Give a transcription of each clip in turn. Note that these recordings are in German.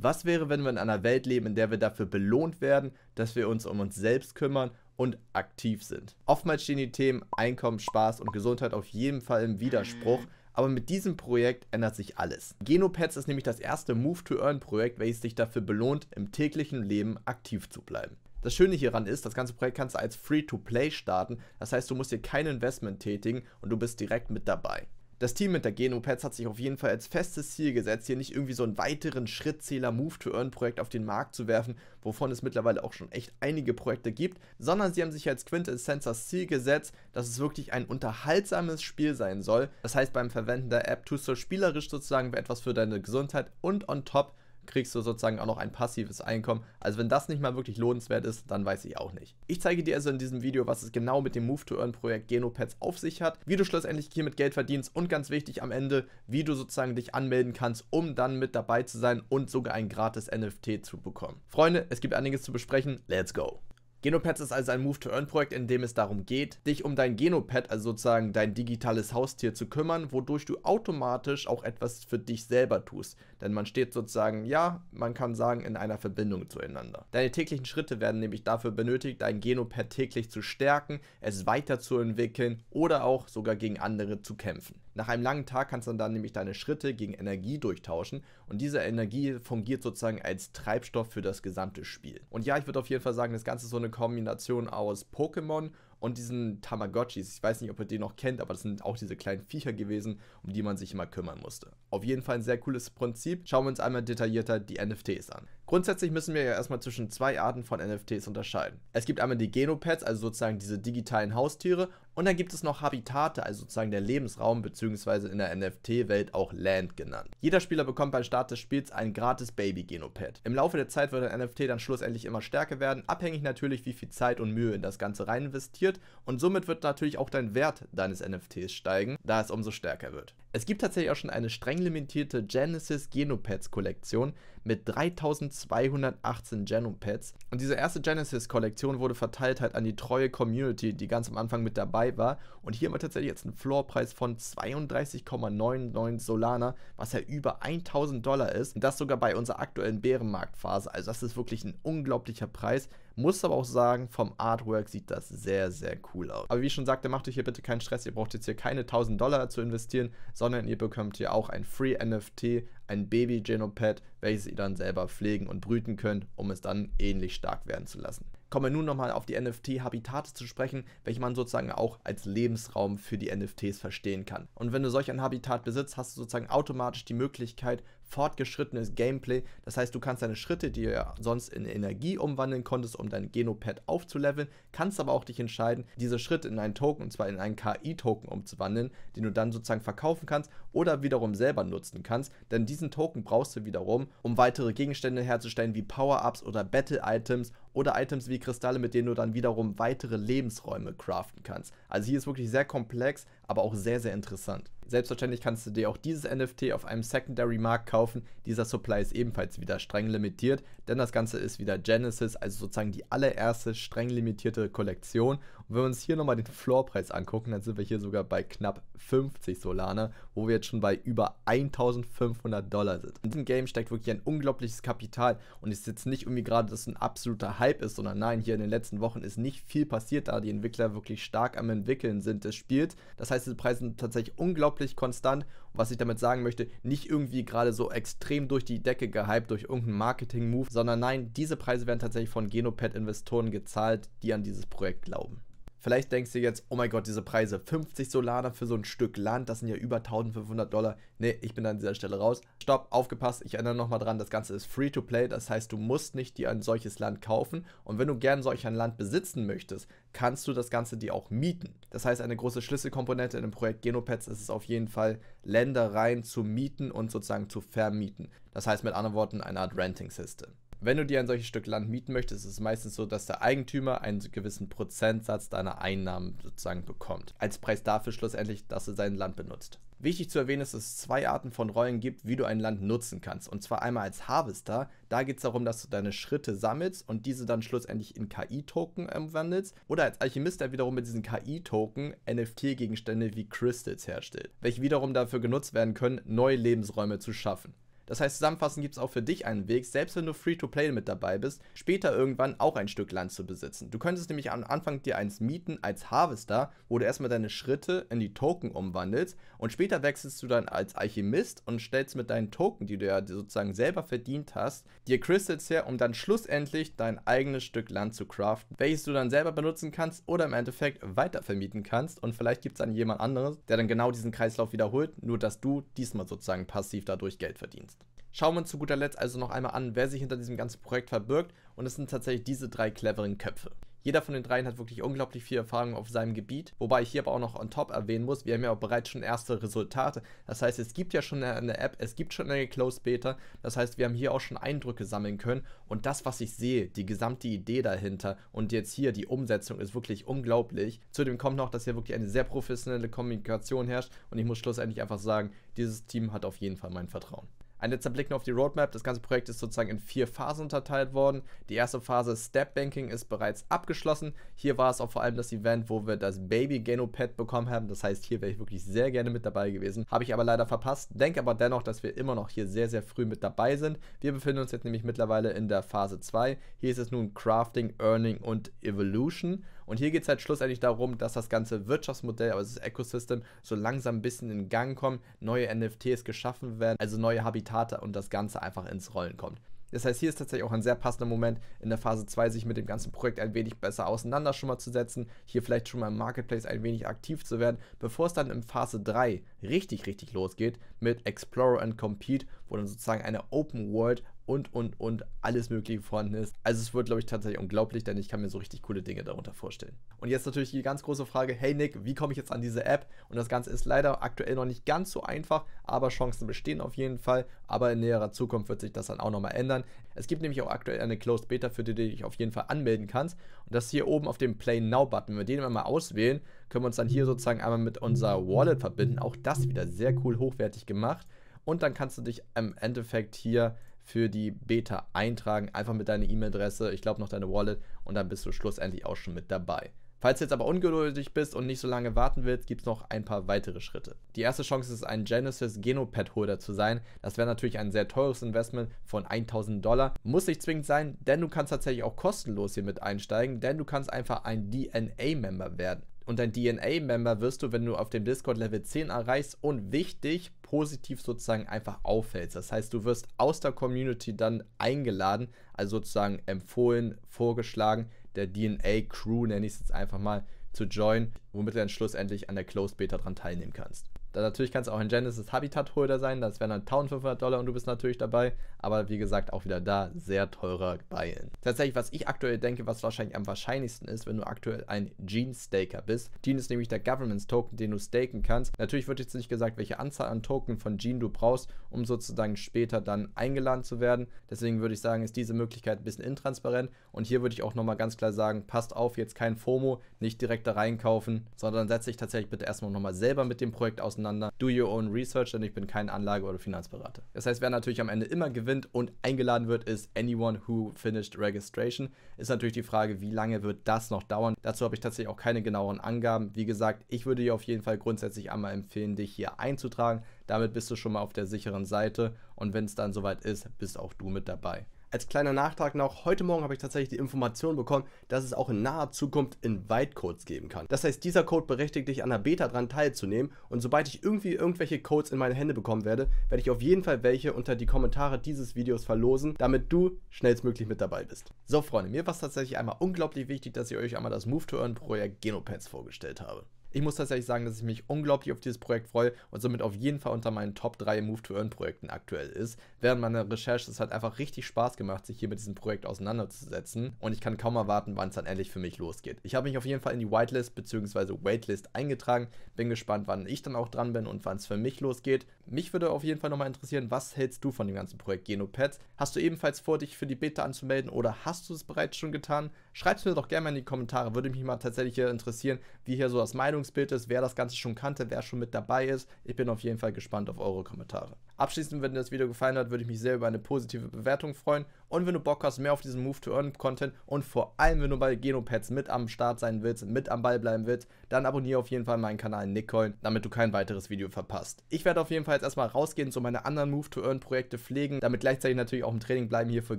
Was wäre, wenn wir in einer Welt leben, in der wir dafür belohnt werden, dass wir uns um uns selbst kümmern und aktiv sind. Oftmals stehen die Themen Einkommen, Spaß und Gesundheit auf jeden Fall im Widerspruch. Aber mit diesem Projekt ändert sich alles. Genopets ist nämlich das erste Move-to-Earn-Projekt, welches dich dafür belohnt, im täglichen Leben aktiv zu bleiben. Das Schöne hieran ist, das ganze Projekt kannst du als Free-to-Play starten. Das heißt, du musst dir kein Investment tätigen und du bist direkt mit dabei. Das Team hinter Genopads hat sich auf jeden Fall als festes Ziel gesetzt, hier nicht irgendwie so einen weiteren Schrittzähler Move-to-Earn-Projekt auf den Markt zu werfen, wovon es mittlerweile auch schon echt einige Projekte gibt, sondern sie haben sich als Quintessenz das Ziel gesetzt, dass es wirklich ein unterhaltsames Spiel sein soll. Das heißt, beim Verwenden der App tust du spielerisch sozusagen etwas für deine Gesundheit und on top kriegst du sozusagen auch noch ein passives Einkommen. Also wenn das nicht mal wirklich lohnenswert ist, dann weiß ich auch nicht. Ich zeige dir also in diesem Video, was es genau mit dem Move-to-Earn-Projekt Genopads auf sich hat, wie du schlussendlich hiermit Geld verdienst und ganz wichtig am Ende, wie du sozusagen dich anmelden kannst, um dann mit dabei zu sein und sogar ein gratis NFT zu bekommen. Freunde, es gibt einiges zu besprechen. Let's go! Genopads ist also ein Move-to-Earn-Projekt, in dem es darum geht, dich um dein Genopad, also sozusagen dein digitales Haustier, zu kümmern, wodurch du automatisch auch etwas für dich selber tust. Denn man steht sozusagen, ja, man kann sagen, in einer Verbindung zueinander. Deine täglichen Schritte werden nämlich dafür benötigt, dein Genopad täglich zu stärken, es weiterzuentwickeln oder auch sogar gegen andere zu kämpfen. Nach einem langen Tag kannst du dann nämlich deine Schritte gegen Energie durchtauschen und diese Energie fungiert sozusagen als Treibstoff für das gesamte Spiel. Und ja, ich würde auf jeden Fall sagen, das Ganze ist so eine Kombination aus Pokémon und diesen Tamagotchis. Ich weiß nicht, ob ihr die noch kennt, aber das sind auch diese kleinen Viecher gewesen, um die man sich immer kümmern musste. Auf jeden Fall ein sehr cooles Prinzip. Schauen wir uns einmal detaillierter die NFTs an. Grundsätzlich müssen wir ja erstmal zwischen zwei Arten von NFTs unterscheiden. Es gibt einmal die Genopads, also sozusagen diese digitalen Haustiere, und dann gibt es noch Habitate, also sozusagen der Lebensraum bzw. in der NFT-Welt auch Land genannt. Jeder Spieler bekommt beim Start des Spiels ein gratis Baby-Genopad. Im Laufe der Zeit wird ein NFT dann schlussendlich immer stärker werden, abhängig natürlich wie viel Zeit und Mühe in das Ganze rein investiert und somit wird natürlich auch dein Wert deines NFTs steigen, da es umso stärker wird. Es gibt tatsächlich auch schon eine streng limitierte Genesis Genopads Kollektion mit 3218 Genopads. Und diese erste Genesis Kollektion wurde verteilt halt an die treue Community, die ganz am Anfang mit dabei war. Und hier haben wir tatsächlich jetzt einen Floorpreis von 32,99 Solana, was ja über 1000 Dollar ist. Und das sogar bei unserer aktuellen Bärenmarktphase. Also das ist wirklich ein unglaublicher Preis. Muss aber auch sagen, vom Artwork sieht das sehr, sehr cool aus. Aber wie ich schon sagte, macht euch hier bitte keinen Stress. Ihr braucht jetzt hier keine 1000 Dollar zu investieren, sondern ihr bekommt hier auch ein Free NFT, ein Baby Genopad, welches ihr dann selber pflegen und brüten könnt, um es dann ähnlich stark werden zu lassen. Kommen wir nun nochmal auf die NFT-Habitate zu sprechen, welche man sozusagen auch als Lebensraum für die NFTs verstehen kann. Und wenn du solch ein Habitat besitzt, hast du sozusagen automatisch die Möglichkeit, fortgeschrittenes Gameplay. Das heißt, du kannst deine Schritte, die du ja sonst in Energie umwandeln konntest, um dein Genopad aufzuleveln, kannst aber auch dich entscheiden, diese Schritte in einen Token, und zwar in einen KI-Token umzuwandeln, den du dann sozusagen verkaufen kannst oder wiederum selber nutzen kannst. Denn diesen Token brauchst du wiederum, um weitere Gegenstände herzustellen, wie Power-Ups oder Battle-Items oder Items wie Kristalle, mit denen du dann wiederum weitere Lebensräume craften kannst. Also hier ist wirklich sehr komplex, aber auch sehr, sehr interessant. Selbstverständlich kannst du dir auch dieses NFT auf einem Secondary-Markt kaufen. Dieser Supply ist ebenfalls wieder streng limitiert, denn das Ganze ist wieder Genesis, also sozusagen die allererste streng limitierte Kollektion und wenn wir uns hier nochmal den Floorpreis angucken, dann sind wir hier sogar bei knapp 50 Solana, wo wir jetzt schon bei über 1500 Dollar sind. In diesem Game steckt wirklich ein unglaubliches Kapital und ist jetzt nicht irgendwie gerade, dass es ein absoluter Hype ist, sondern nein, hier in den letzten Wochen ist nicht viel passiert, da die Entwickler wirklich stark am Entwickeln sind des Spiels. Das heißt, die Preise sind tatsächlich unglaublich konstant Und was ich damit sagen möchte, nicht irgendwie gerade so extrem durch die Decke gehypt durch irgendeinen Marketing-Move, sondern nein, diese Preise werden tatsächlich von Genopad-Investoren gezahlt, die an dieses Projekt glauben. Vielleicht denkst du jetzt, oh mein Gott, diese Preise, 50 Solana für so ein Stück Land, das sind ja über 1500 Dollar. Nee, ich bin an dieser Stelle raus. Stopp, aufgepasst, ich erinnere nochmal dran, das Ganze ist Free-to-Play, das heißt, du musst nicht dir ein solches Land kaufen. Und wenn du gern solch ein Land besitzen möchtest, kannst du das Ganze dir auch mieten. Das heißt, eine große Schlüsselkomponente in dem Projekt Genopets ist es auf jeden Fall, Ländereien zu mieten und sozusagen zu vermieten. Das heißt mit anderen Worten, eine Art Renting-System wenn du dir ein solches Stück Land mieten möchtest, ist es meistens so, dass der Eigentümer einen gewissen Prozentsatz deiner Einnahmen sozusagen bekommt. Als Preis dafür schlussendlich, dass du sein Land benutzt. Wichtig zu erwähnen ist, dass es zwei Arten von Rollen gibt, wie du ein Land nutzen kannst. Und zwar einmal als Harvester. Da geht es darum, dass du deine Schritte sammelst und diese dann schlussendlich in KI-Token umwandelst. Ähm, Oder als Alchemist, der wiederum mit diesen KI-Token NFT-Gegenstände wie Crystals herstellt, welche wiederum dafür genutzt werden können, neue Lebensräume zu schaffen. Das heißt, zusammenfassend gibt es auch für dich einen Weg, selbst wenn du Free-to-Play mit dabei bist, später irgendwann auch ein Stück Land zu besitzen. Du könntest nämlich am Anfang dir eins mieten als Harvester, wo du erstmal deine Schritte in die Token umwandelst und später wechselst du dann als Alchemist und stellst mit deinen Token, die du ja sozusagen selber verdient hast, dir Crystals her, um dann schlussendlich dein eigenes Stück Land zu craften, welches du dann selber benutzen kannst oder im Endeffekt weitervermieten kannst und vielleicht gibt es dann jemand anderes, der dann genau diesen Kreislauf wiederholt, nur dass du diesmal sozusagen passiv dadurch Geld verdienst schauen wir uns zu guter Letzt also noch einmal an, wer sich hinter diesem ganzen Projekt verbirgt. Und es sind tatsächlich diese drei cleveren Köpfe. Jeder von den dreien hat wirklich unglaublich viel Erfahrung auf seinem Gebiet, wobei ich hier aber auch noch on top erwähnen muss, wir haben ja auch bereits schon erste Resultate. Das heißt, es gibt ja schon eine App, es gibt schon eine Closed Beta, das heißt, wir haben hier auch schon Eindrücke sammeln können und das, was ich sehe, die gesamte Idee dahinter und jetzt hier die Umsetzung ist wirklich unglaublich. Zudem kommt noch, dass hier wirklich eine sehr professionelle Kommunikation herrscht und ich muss schlussendlich einfach sagen, dieses Team hat auf jeden Fall mein Vertrauen. Ein letzter Blick noch auf die Roadmap. Das ganze Projekt ist sozusagen in vier Phasen unterteilt worden. Die erste Phase Step Banking ist bereits abgeschlossen. Hier war es auch vor allem das Event, wo wir das Baby Genopad bekommen haben. Das heißt, hier wäre ich wirklich sehr gerne mit dabei gewesen. Habe ich aber leider verpasst. Denke aber dennoch, dass wir immer noch hier sehr, sehr früh mit dabei sind. Wir befinden uns jetzt nämlich mittlerweile in der Phase 2. Hier ist es nun Crafting, Earning und Evolution. Und hier geht es halt schlussendlich darum, dass das ganze Wirtschaftsmodell, also das Ecosystem, so langsam ein bisschen in Gang kommt, neue NFTs geschaffen werden, also neue Habitate und das Ganze einfach ins Rollen kommt. Das heißt, hier ist tatsächlich auch ein sehr passender Moment, in der Phase 2 sich mit dem ganzen Projekt ein wenig besser auseinander schon mal zu setzen, hier vielleicht schon mal im Marketplace ein wenig aktiv zu werden, bevor es dann in Phase 3 richtig, richtig losgeht mit Explore and Compete, wo dann sozusagen eine Open World und, und, und alles Mögliche vorhanden ist. Also es wird, glaube ich, tatsächlich unglaublich, denn ich kann mir so richtig coole Dinge darunter vorstellen. Und jetzt natürlich die ganz große Frage, hey Nick, wie komme ich jetzt an diese App? Und das Ganze ist leider aktuell noch nicht ganz so einfach, aber Chancen bestehen auf jeden Fall. Aber in näherer Zukunft wird sich das dann auch nochmal ändern. Es gibt nämlich auch aktuell eine Closed Beta, für die du dich auf jeden Fall anmelden kannst. Und das hier oben auf dem Play Now-Button, wenn wir den einmal auswählen, können wir uns dann hier sozusagen einmal mit unserer Wallet verbinden. Auch das wieder sehr cool hochwertig gemacht. Und dann kannst du dich im Endeffekt hier für die Beta eintragen. Einfach mit deiner E-Mail-Adresse, ich glaube noch deine Wallet und dann bist du schlussendlich auch schon mit dabei. Falls du jetzt aber ungeduldig bist und nicht so lange warten willst, gibt es noch ein paar weitere Schritte. Die erste Chance ist, ein Genesis Genopad Holder zu sein. Das wäre natürlich ein sehr teures Investment von 1000 Dollar. Muss nicht zwingend sein, denn du kannst tatsächlich auch kostenlos hier mit einsteigen, denn du kannst einfach ein DNA-Member werden und ein DNA-Member wirst du, wenn du auf dem Discord Level 10 erreichst und wichtig, positiv sozusagen einfach auffällst. Das heißt, du wirst aus der Community dann eingeladen, also sozusagen empfohlen, vorgeschlagen, der DNA-Crew nenne ich es jetzt einfach mal, zu joinen, womit du dann schlussendlich an der Closed Beta dran teilnehmen kannst natürlich kannst du auch ein Genesis Habitat Holder sein, das wären dann 1500 Dollar und du bist natürlich dabei. Aber wie gesagt, auch wieder da sehr teurer Buy-in. Tatsächlich, was ich aktuell denke, was wahrscheinlich am wahrscheinlichsten ist, wenn du aktuell ein Gene Staker bist. Gene ist nämlich der Governance Token, den du staken kannst. Natürlich wird jetzt nicht gesagt, welche Anzahl an Token von Gene du brauchst, um sozusagen später dann eingeladen zu werden. Deswegen würde ich sagen, ist diese Möglichkeit ein bisschen intransparent. Und hier würde ich auch nochmal ganz klar sagen, passt auf, jetzt kein FOMO, nicht direkt da reinkaufen, sondern setze dich tatsächlich bitte erstmal nochmal selber mit dem Projekt auseinander auseinander. Do your own research, denn ich bin kein Anlage- oder Finanzberater. Das heißt, wer natürlich am Ende immer gewinnt und eingeladen wird, ist anyone who finished registration. Ist natürlich die Frage, wie lange wird das noch dauern? Dazu habe ich tatsächlich auch keine genaueren Angaben. Wie gesagt, ich würde dir auf jeden Fall grundsätzlich einmal empfehlen, dich hier einzutragen. Damit bist du schon mal auf der sicheren Seite und wenn es dann soweit ist, bist auch du mit dabei. Als kleiner Nachtrag noch, heute Morgen habe ich tatsächlich die Information bekommen, dass es auch in naher Zukunft Invite-Codes geben kann. Das heißt, dieser Code berechtigt dich an der Beta dran teilzunehmen und sobald ich irgendwie irgendwelche Codes in meine Hände bekommen werde, werde ich auf jeden Fall welche unter die Kommentare dieses Videos verlosen, damit du schnellstmöglich mit dabei bist. So Freunde, mir war es tatsächlich einmal unglaublich wichtig, dass ich euch einmal das Move to Earn Projekt Genopads vorgestellt habe. Ich muss tatsächlich sagen, dass ich mich unglaublich auf dieses Projekt freue und somit auf jeden Fall unter meinen Top 3 Move-to-Earn-Projekten aktuell ist. Während meiner Recherche, es hat einfach richtig Spaß gemacht, sich hier mit diesem Projekt auseinanderzusetzen und ich kann kaum erwarten, wann es dann endlich für mich losgeht. Ich habe mich auf jeden Fall in die Whitelist bzw. Waitlist eingetragen, bin gespannt, wann ich dann auch dran bin und wann es für mich losgeht. Mich würde auf jeden Fall nochmal interessieren, was hältst du von dem ganzen Projekt Genopads? Hast du ebenfalls vor, dich für die Beta anzumelden oder hast du es bereits schon getan? Schreib es mir doch gerne mal in die Kommentare, würde mich mal tatsächlich interessieren, wie hier so das Meinung Erscheinungsbild ist, wer das Ganze schon kannte, wer schon mit dabei ist. Ich bin auf jeden Fall gespannt auf eure Kommentare. Abschließend, wenn dir das Video gefallen hat, würde ich mich sehr über eine positive Bewertung freuen. Und wenn du Bock hast, mehr auf diesen Move-to-Earn-Content und vor allem, wenn du bei Genopads mit am Start sein willst, mit am Ball bleiben willst, dann abonniere auf jeden Fall meinen Kanal Nickcoin, damit du kein weiteres Video verpasst. Ich werde auf jeden Fall jetzt erstmal rausgehen, so meine anderen Move-to-Earn-Projekte pflegen, damit gleichzeitig natürlich auch im Training bleiben hier für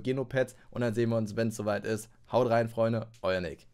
Genopads. Und dann sehen wir uns, wenn es soweit ist. Haut rein, Freunde, euer Nick.